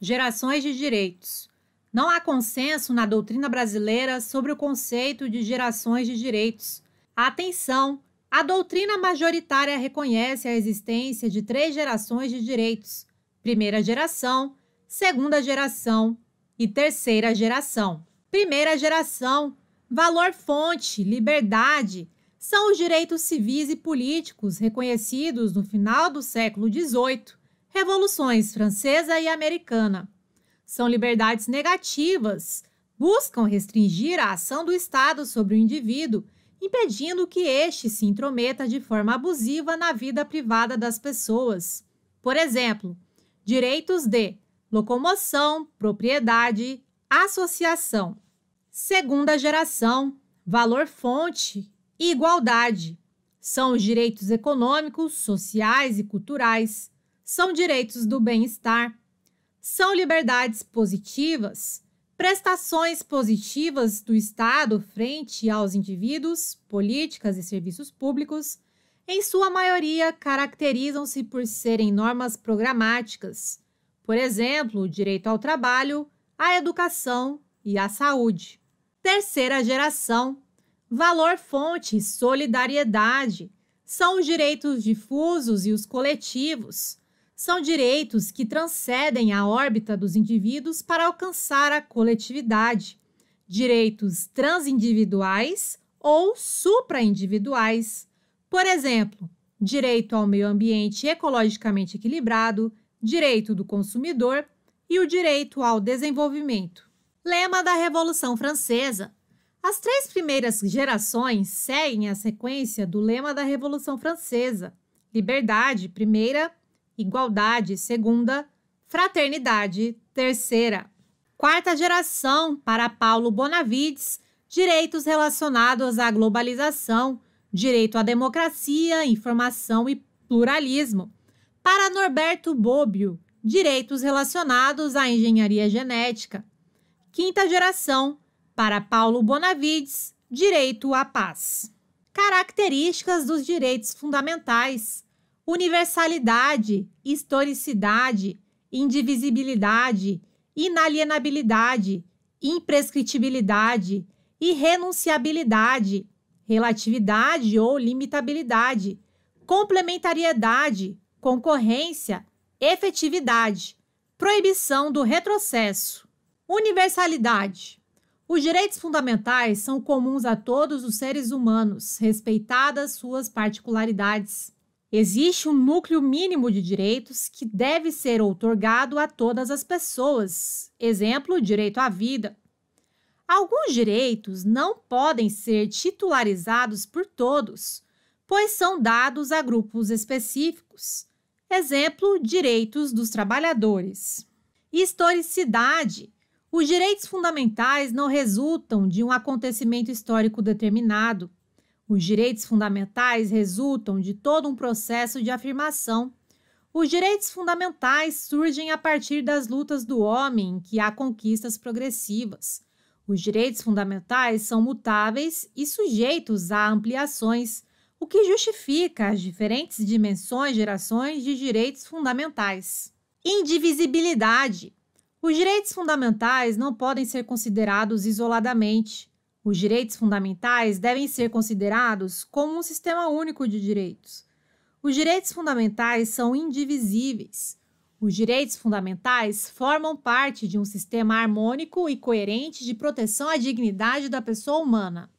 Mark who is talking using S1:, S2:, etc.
S1: Gerações de direitos. Não há consenso na doutrina brasileira sobre o conceito de gerações de direitos. Atenção! A doutrina majoritária reconhece a existência de três gerações de direitos: primeira geração, segunda geração e terceira geração. Primeira geração, valor-fonte, liberdade, são os direitos civis e políticos reconhecidos no final do século XVIII revoluções francesa e americana. São liberdades negativas, buscam restringir a ação do Estado sobre o indivíduo, impedindo que este se intrometa de forma abusiva na vida privada das pessoas. Por exemplo, direitos de locomoção, propriedade, associação. Segunda geração, valor-fonte e igualdade. São os direitos econômicos, sociais e culturais são direitos do bem-estar, são liberdades positivas, prestações positivas do Estado frente aos indivíduos, políticas e serviços públicos, em sua maioria caracterizam-se por serem normas programáticas, por exemplo, o direito ao trabalho, à educação e à saúde. Terceira geração, valor fonte e solidariedade são os direitos difusos e os coletivos são direitos que transcendem a órbita dos indivíduos para alcançar a coletividade, direitos transindividuais ou supraindividuais. Por exemplo, direito ao meio ambiente ecologicamente equilibrado, direito do consumidor e o direito ao desenvolvimento. Lema da Revolução Francesa. As três primeiras gerações seguem a sequência do lema da Revolução Francesa: liberdade, primeira, igualdade, segunda, fraternidade, terceira. Quarta geração, para Paulo Bonavides, direitos relacionados à globalização, direito à democracia, informação e pluralismo. Para Norberto Bobbio, direitos relacionados à engenharia genética. Quinta geração, para Paulo Bonavides, direito à paz. Características dos direitos fundamentais universalidade, historicidade, indivisibilidade, inalienabilidade, imprescritibilidade, irrenunciabilidade, relatividade ou limitabilidade, complementariedade, concorrência, efetividade, proibição do retrocesso, universalidade. Os direitos fundamentais são comuns a todos os seres humanos, respeitadas suas particularidades. Existe um núcleo mínimo de direitos que deve ser outorgado a todas as pessoas, exemplo, direito à vida. Alguns direitos não podem ser titularizados por todos, pois são dados a grupos específicos, exemplo, direitos dos trabalhadores. Historicidade: os direitos fundamentais não resultam de um acontecimento histórico determinado os direitos fundamentais resultam de todo um processo de afirmação. Os direitos fundamentais surgem a partir das lutas do homem, que há conquistas progressivas. Os direitos fundamentais são mutáveis e sujeitos a ampliações, o que justifica as diferentes dimensões gerações de direitos fundamentais. Indivisibilidade. Os direitos fundamentais não podem ser considerados isoladamente. Os direitos fundamentais devem ser considerados como um sistema único de direitos. Os direitos fundamentais são indivisíveis. Os direitos fundamentais formam parte de um sistema harmônico e coerente de proteção à dignidade da pessoa humana.